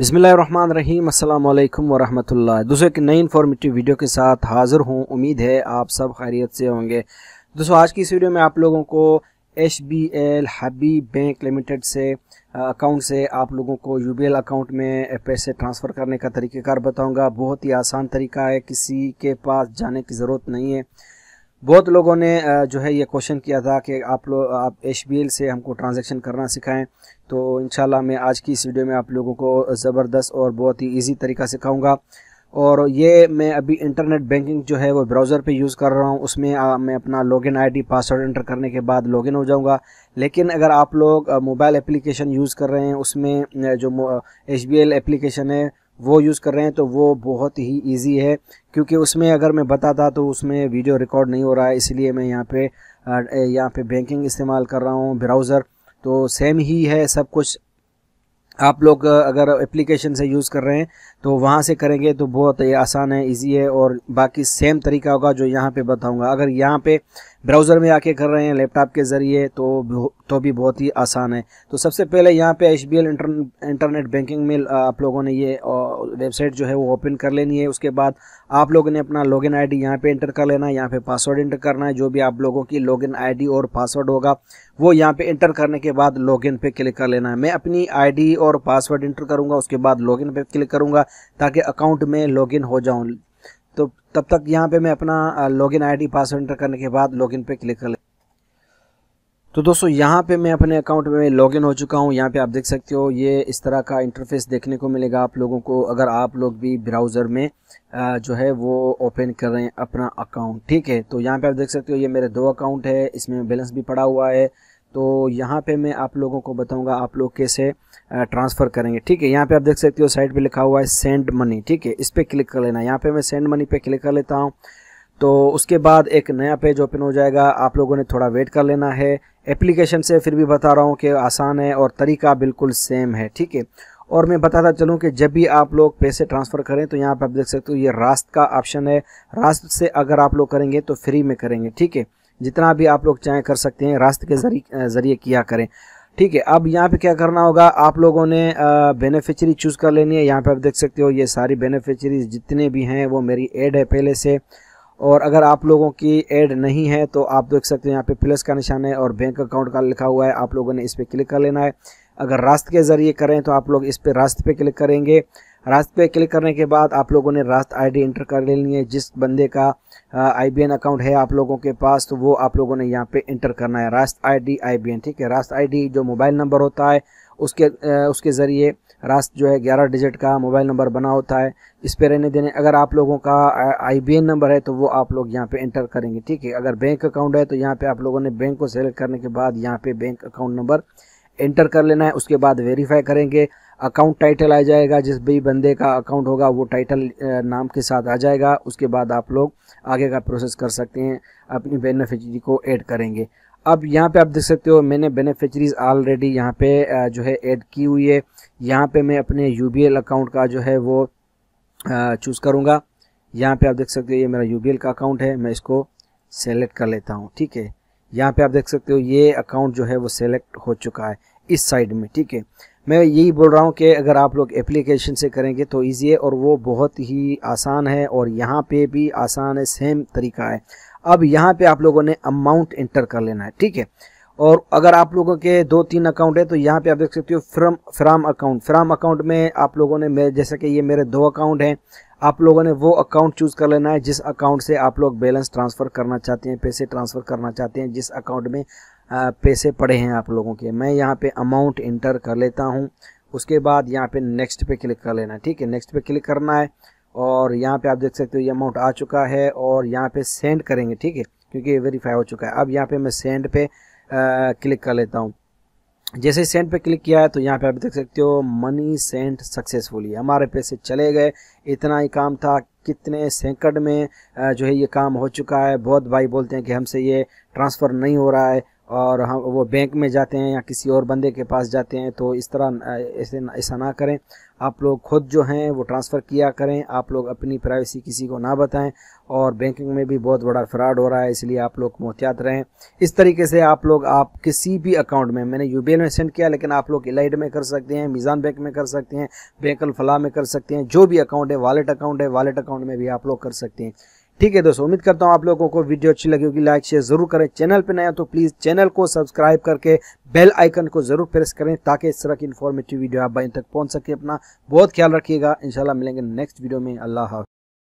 बिसमीम अल्लाम वरहमल दोस्तों एक नई इन्फॉर्मेटिव वीडियो के साथ हाज़िर हूँ उम्मीद है आप सब खैरियत से होंगे दोस्तों आज की इस वीडियो में आप लोगों को एच बी एल हबी बैंक लिमिटेड से अकाउंट से आप लोगों को यू बी एल अकाउंट में पैसे ट्रांसफ़र करने का तरीकेकार बताऊँगा बहुत ही आसान तरीका है किसी के पास जाने की ज़रूरत नहीं है बहुत लोगों ने जो है ये क्वेश्चन किया था कि आप लोग आप एच बी एल से हमको ट्रांजेक्शन करना सिखाएं तो इन मैं आज की इस वीडियो में आप लोगों को ज़बरदस्त और बहुत ही ईजी तरीका सिखाऊँगा और ये मैं अभी इंटरनेट बैंकिंग जो है वो ब्राउज़र पे यूज़ कर रहा हूँ उसमें आ, मैं अपना लॉगिन आईडी पासवर्ड एंटर करने के बाद लॉगिन हो जाऊँगा लेकिन अगर आप लोग मोबाइल एप्लीकेशन यूज़ कर रहे हैं उसमें जो एच बी एप्लीकेशन है वो यूज़ कर रहे हैं तो वो बहुत ही ईजी है क्योंकि उसमें अगर मैं बताता तो उसमें वीडियो रिकॉर्ड नहीं हो रहा है इसलिए मैं यहाँ पर यहाँ पर बैंकिंग इस्तेमाल कर रहा हूँ ब्राउज़र तो सेम ही है सब कुछ आप लोग अगर एप्लीकेशन से यूज़ कर रहे हैं तो वहाँ से करेंगे तो बहुत आसान है इजी है और बाकी सेम तरीका होगा जो यहाँ पे बताऊँगा अगर यहाँ पे ब्राउज़र में आके कर रहे हैं लैपटॉप के ज़रिए तो तो भी बहुत ही आसान है तो सबसे पहले यहाँ पे H B L internet banking में आप लोगों ने ये वेबसाइट जो है वो ओपन कर लेनी है उसके बाद आप लोगों ने अपना लॉगिन आईडी यहाँ पे एंटर कर लेना है यहाँ पे पासवर्ड एंटर करना है जो भी आप लोगों की लॉगिन आईडी और पासवर्ड होगा वो यहाँ पे एंटर करने के बाद लॉगिन पे क्लिक कर लेना है मैं अपनी आईडी और पासवर्ड एंटर करूँगा उसके बाद लॉगिन पे क्लिक करूँगा ताकि अकाउंट में लॉगिन हो जाऊँ तो तब तक यहाँ पे मैं अपना लॉगिन आईडी पासवर्ड एंटर करने के बाद लॉगिन पे क्लिक कर तो दोस्तों यहाँ पे मैं अपने अकाउंट में लॉगिन हो चुका हूँ यहाँ पे आप देख सकते हो ये इस तरह का इंटरफेस देखने को मिलेगा आप लोगों को अगर आप लोग भी ब्राउज़र में जो है वो ओपन कर रहे हैं अपना अकाउंट ठीक है तो यहाँ पे आप देख सकते हो ये मेरे दो अकाउंट है इसमें बैलेंस भी पड़ा हुआ है तो यहाँ पे मैं आप लोगों को बताऊँगा आप लोग कैसे ट्रांसफ़र करेंगे ठीक है यहाँ पे आप देख सकते हो साइड पर लिखा हुआ है सेंड मनी ठीक है इस पर क्लिक कर लेना यहाँ पर मैं सेंड मनी पे क्लिक कर लेता हूँ तो उसके बाद एक नया पेज ओपन हो जाएगा आप लोगों ने थोड़ा वेट कर लेना है एप्लीकेशन से फिर भी बता रहा हूँ कि आसान है और तरीका बिल्कुल सेम है ठीक है और मैं बताता चलूँ कि जब भी आप लोग पैसे ट्रांसफ़र करें तो यहाँ पर आप देख सकते हो ये रास्त का ऑप्शन है रास्त से अगर आप लोग करेंगे तो फ्री में करेंगे ठीक है जितना भी आप लोग चाहें कर सकते हैं रास्त के ज़रिए किया करें ठीक है अब यहाँ पे क्या करना होगा आप लोगों ने बेनिफिशियरी चूज़ कर लेनी है यहाँ पे आप देख सकते हो ये सारी बेनिफिशियरीज जितने भी हैं वो मेरी एड है पहले से और अगर आप लोगों की ऐड नहीं है तो आप देख सकते हैं यहाँ पे प्लस का निशान है और बैंक अकाउंट का लिखा हुआ है आप लोगों ने इस पर क्लिक कर लेना है अगर रास्त के ज़रिए करें तो आप लोग इस पर रास्त पे क्लिक करेंगे रास्त पे क्लिक करने के बाद आप लोगों ने रास्त आईडी एंटर कर लेनी है जिस बंदे का आईबीएन अकाउंट है आप लोगों के पास तो वो आप लोगों ने यहाँ पे एंटर करना है रास्त आईडी आईबीएन ठीक है रास्त आईडी जो मोबाइल नंबर होता है उसके उसके ज़रिए रास्त जो है ग्यारह डिजिट का मोबाइल नंबर बना होता है इस पर रहने देने अगर आप लोगों का आईबीएन नंबर है तो वो आप लोग यहाँ पे इंटर करेंगे ठीक है अगर बैंक अकाउंट है तो यहाँ पे आप लोगों ने बैंक को सेलेक्ट करने के बाद यहाँ पे बैंक अकाउंट नंबर एंटर कर लेना है उसके बाद वेरीफाई करेंगे अकाउंट टाइटल आ जाएगा जिस भी बंदे का अकाउंट होगा वो टाइटल नाम के साथ आ जाएगा उसके बाद आप लोग आगे का प्रोसेस कर सकते हैं अपनी बेनिफिशरी को ऐड करेंगे अब यहाँ पे आप देख सकते हो मैंने बेनिफिशरीज ऑलरेडी यहाँ पे जो है ऐड की हुई है यहाँ पे मैं अपने यू अकाउंट का जो है वो चूज़ करूँगा यहाँ पे आप देख सकते हो ये मेरा यू का अकाउंट है मैं इसको सेलेक्ट कर लेता हूँ ठीक है यहाँ पे आप देख सकते हो ये अकाउंट जो है वो सेलेक्ट हो चुका है इस साइड में ठीक है मैं यही बोल रहा हूँ कि अगर आप लोग एप्लीकेशन से करेंगे तो ईजी है और वो बहुत ही आसान है और यहाँ पे भी आसान है सेम तरीका है अब यहाँ पे आप लोगों ने अमाउंट इंटर कर लेना है ठीक है और अगर आप लोगों के दो तीन अकाउंट है तो यहाँ पे आप देख सकते हो from from account from account में आप लोगों ने मेरे जैसे कि ये मेरे दो अकाउंट हैं आप लोगों ने वो अकाउंट चूज़ कर लेना है जिस अकाउंट से आप लोग बैलेंस ट्रांसफ़र करना चाहते हैं पैसे ट्रांसफ़र करना चाहते हैं जिस अकाउंट में पैसे पड़े हैं आप लोगों के मैं यहाँ पे अमाउंट इंटर कर लेता हूँ उसके बाद यहाँ पे नेक्स्ट पे क्लिक कर लेना है ठीक है नेक्स्ट पे क्लिक करना है और यहाँ पे आप देख सकते हो ये अमाउंट आ चुका है और यहाँ पे सेंड करेंगे ठीक है क्योंकि वेरीफाई हो चुका है अब यहाँ पे मैं सेंड पे क्लिक कर लेता हूँ जैसे सेंड पे क्लिक किया है तो यहाँ पे आप देख सकते हो मनी सेंड सक्सेसफुली हमारे पैसे चले गए इतना ही काम था कितने सेकंड में जो है ये काम हो चुका है बहुत भाई बोलते हैं कि हमसे ये ट्रांसफ़र नहीं हो रहा है और हम वो बैंक में जाते हैं या किसी और बंदे के पास जाते हैं तो इस तरह ऐसे ऐसा ना करें आप लोग खुद जो हैं वो ट्रांसफ़र किया करें आप लोग अपनी प्राइवेसी किसी को ना बताएं और बैंकिंग में भी बहुत बड़ा फ्रॉड हो रहा है इसलिए आप लोग मोहतियात रहें इस तरीके से आप लोग आप किसी भी अकाउंट में मैंने यू में सेंड किया लेकिन आप लोग एलाइड में कर सकते हैं मीज़ान बैंक में कर सकते हैं बैंक अलफला में कर सकते हैं जो भी अकाउंट है वालेट अकाउंट है वालेट अकाउंट में भी आप लोग कर सकते हैं ठीक है दोस्तों उम्मीद करता हूँ आप लोगों को वीडियो अच्छी लगी होगी लाइक शेयर जरूर करें चैनल पर नया तो प्लीज चैनल को सब्सक्राइब करके बेल आइकन को जरूर प्रेस करें ताकि इस तरह की इन्फॉर्मेटिव वीडियो आप भाई तक पहुंच सके अपना बहुत ख्याल रखिएगा इंशाल्लाह मिलेंगे नेक्स्ट वीडियो में अल्लाह हाफ